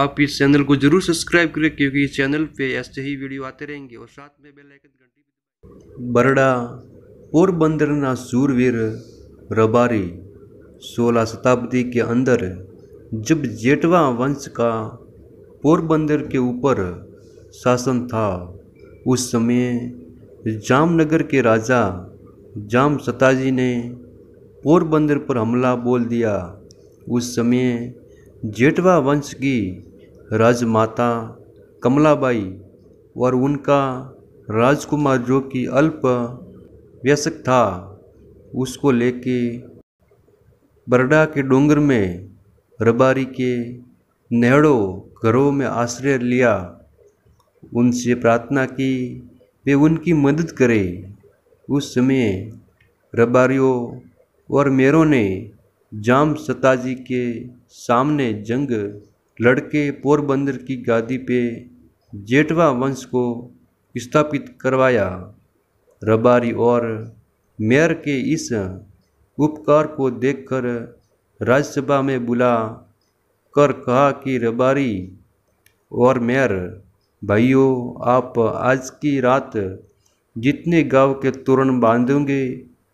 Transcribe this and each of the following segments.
आप इस चैनल को जरूर सब्सक्राइब करें क्योंकि इस चैनल पे ऐसे ही वीडियो आते रहेंगे और साथ में बेल आइकन घंटी बरड़ा पोरबंदर ना सूरवीर रबारी सोलह शताब्दी के अंदर जब जेठवा वंश का पोरबंदर के ऊपर शासन था उस समय जामनगर के राजा जाम सताजी ने पोरबंदर पर हमला बोल दिया उस समय जेठवा वंश की राजमाता कमलाबाई और उनका राजकुमार जो कि अल्प व्यसक था उसको लेके बरडा के डोंगर में रबारी के नेहड़ो घरों में आश्रय लिया उनसे प्रार्थना की वे उनकी मदद करें उस समय रबारियों और मेरों ने जाम सताजी के सामने जंग लड़के पोरबंदर की गादी पे जेठवा वंश को स्थापित करवाया रबारी और मेयर के इस उपकार को देखकर राज्यसभा में बुला कर कहा कि रबारी और मेयर भाइयों आप आज की रात जितने गांव के तोरण बांधोगे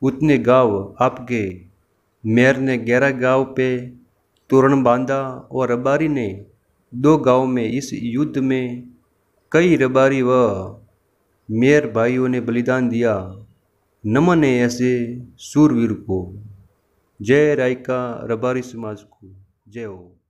उतने गांव आपके मेयर ने ग्यारह गांव पे तोरण बांधा और रबारी ने दो गांव में इस युद्ध में कई रबारी व मेयर भाइयों ने बलिदान दिया नमन है ऐसे सूरवीर को जय रायका रबारी समाज को जय हो